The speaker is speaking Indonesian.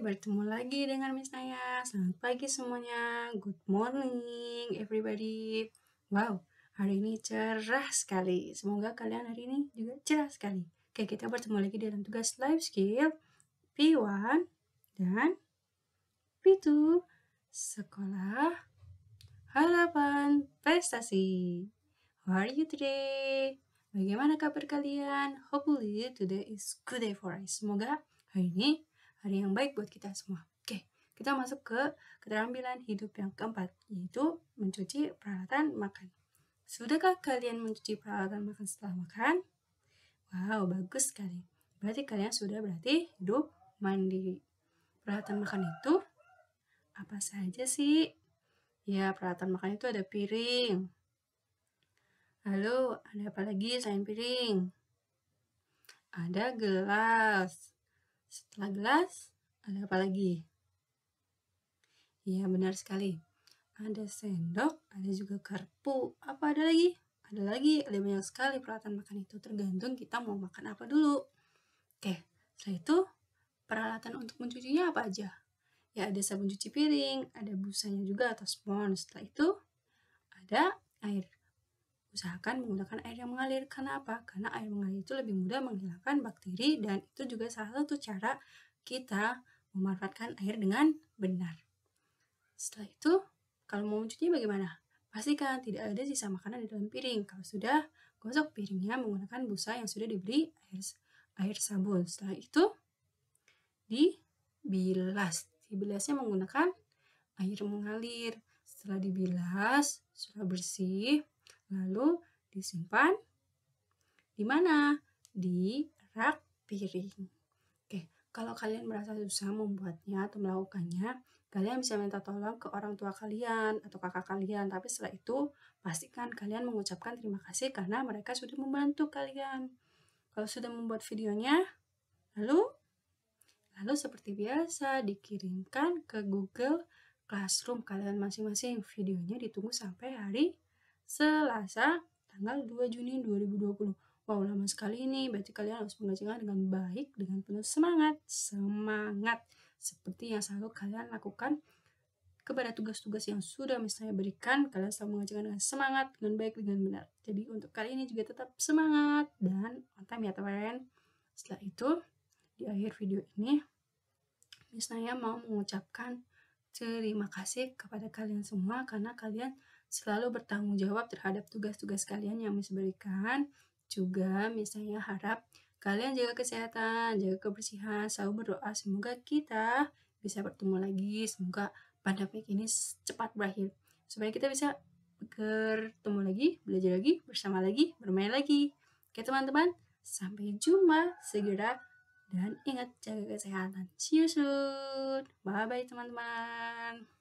bertemu lagi dengan Miss Naya. Selamat pagi semuanya. Good morning everybody. Wow, hari ini cerah sekali. Semoga kalian hari ini juga cerah sekali. Oke, kita bertemu lagi dalam tugas life skill P1 dan P2 sekolah harapan prestasi. How are you today? Bagaimana kabar kalian? Hopefully today is good day for us. Semoga hari ini hari yang baik buat kita semua. Oke, kita masuk ke keterampilan hidup yang keempat, yaitu mencuci peralatan makan. Sudahkah kalian mencuci peralatan makan setelah makan? Wow, bagus sekali. Berarti kalian sudah berarti hidup mandiri. Peralatan makan itu apa saja sih? Ya, peralatan makan itu ada piring. Lalu, ada apa lagi selain piring? Ada gelas. Setelah gelas, ada apa lagi? ya benar sekali. Ada sendok, ada juga garpu. Apa ada lagi? Ada lagi, ada banyak sekali peralatan makan itu. Tergantung kita mau makan apa dulu. Oke, setelah itu peralatan untuk mencucinya apa aja? Ya, ada sabun cuci piring, ada busanya juga atau spons. Setelah itu, ada air Usahakan menggunakan air yang mengalir. Karena apa? Karena air mengalir itu lebih mudah menghilangkan bakteri dan itu juga salah satu cara kita memanfaatkan air dengan benar. Setelah itu, kalau mau mencuci bagaimana? Pastikan tidak ada sisa makanan di dalam piring. Kalau sudah, gosok piringnya menggunakan busa yang sudah diberi air, air sabun. Setelah itu, dibilas. Dibilasnya menggunakan air mengalir. Setelah dibilas, sudah bersih, lalu disimpan di mana? Di rak piring. Oke, kalau kalian merasa susah membuatnya atau melakukannya, kalian bisa minta tolong ke orang tua kalian atau kakak kalian. Tapi setelah itu, pastikan kalian mengucapkan terima kasih karena mereka sudah membantu kalian. Kalau sudah membuat videonya, lalu lalu seperti biasa dikirimkan ke Google Classroom kalian masing-masing. Videonya ditunggu sampai hari Selasa tanggal 2 Juni 2020. Wow, lama sekali ini. Berarti kalian harus mengerjakan dengan baik, dengan penuh semangat. Semangat. Seperti yang selalu kalian lakukan kepada tugas-tugas yang sudah misalnya berikan. Kalian selalu mengerjakan dengan semangat, dengan baik, dengan benar. Jadi untuk kali ini juga tetap semangat dan on time ya teman. Setelah itu, di akhir video ini, misalnya mau mengucapkan terima kasih kepada kalian semua karena kalian selalu bertanggung jawab terhadap tugas-tugas kalian yang Miss berikan. Juga misalnya harap kalian jaga kesehatan, jaga kebersihan, selalu berdoa semoga kita bisa bertemu lagi, semoga pandemi ini cepat berakhir. Supaya kita bisa bertemu lagi, belajar lagi, bersama lagi, bermain lagi. Oke teman-teman, sampai jumpa segera dan ingat jaga kesehatan. See you soon. Bye-bye teman-teman.